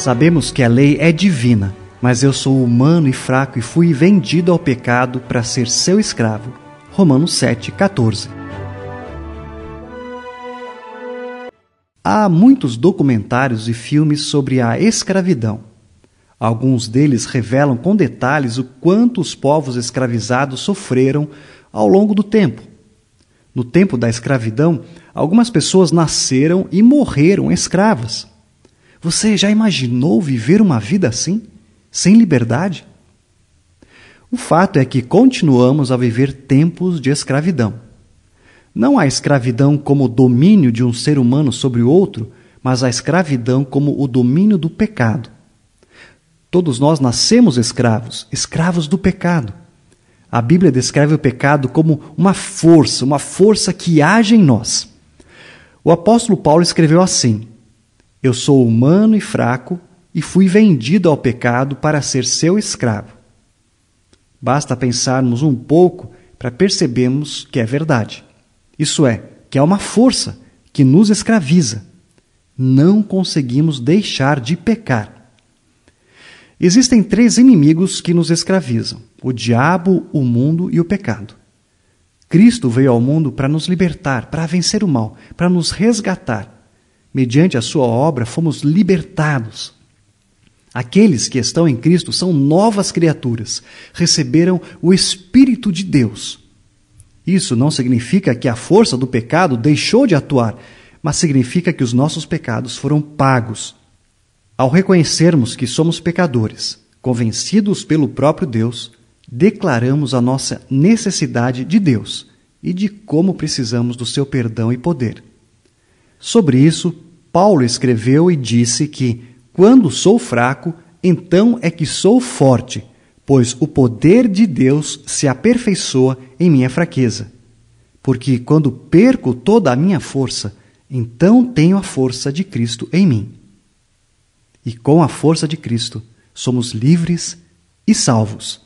Sabemos que a lei é divina, mas eu sou humano e fraco e fui vendido ao pecado para ser seu escravo. Romanos 7:14. Há muitos documentários e filmes sobre a escravidão. Alguns deles revelam com detalhes o quanto os povos escravizados sofreram ao longo do tempo. No tempo da escravidão, algumas pessoas nasceram e morreram escravas. Você já imaginou viver uma vida assim? Sem liberdade? O fato é que continuamos a viver tempos de escravidão. Não a escravidão como domínio de um ser humano sobre o outro, mas a escravidão como o domínio do pecado. Todos nós nascemos escravos, escravos do pecado. A Bíblia descreve o pecado como uma força, uma força que age em nós. O apóstolo Paulo escreveu assim: eu sou humano e fraco e fui vendido ao pecado para ser seu escravo. Basta pensarmos um pouco para percebermos que é verdade. Isso é, que há é uma força que nos escraviza. Não conseguimos deixar de pecar. Existem três inimigos que nos escravizam: o diabo, o mundo e o pecado. Cristo veio ao mundo para nos libertar, para vencer o mal, para nos resgatar mediante a sua obra, fomos libertados. Aqueles que estão em Cristo são novas criaturas, receberam o Espírito de Deus. Isso não significa que a força do pecado deixou de atuar, mas significa que os nossos pecados foram pagos. Ao reconhecermos que somos pecadores, convencidos pelo próprio Deus, declaramos a nossa necessidade de Deus e de como precisamos do seu perdão e poder. Sobre isso, Paulo escreveu e disse que, quando sou fraco, então é que sou forte, pois o poder de Deus se aperfeiçoa em minha fraqueza. Porque quando perco toda a minha força, então tenho a força de Cristo em mim. E com a força de Cristo somos livres e salvos.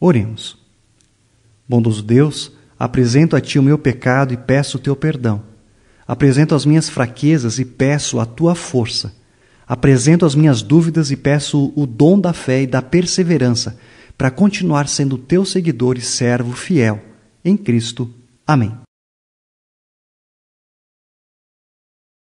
Oremos. Bondoso Deus, apresento a Ti o meu pecado e peço o Teu perdão Apresento as minhas fraquezas e peço a tua força. Apresento as minhas dúvidas e peço o dom da fé e da perseverança para continuar sendo teu seguidor e servo fiel em Cristo. Amém.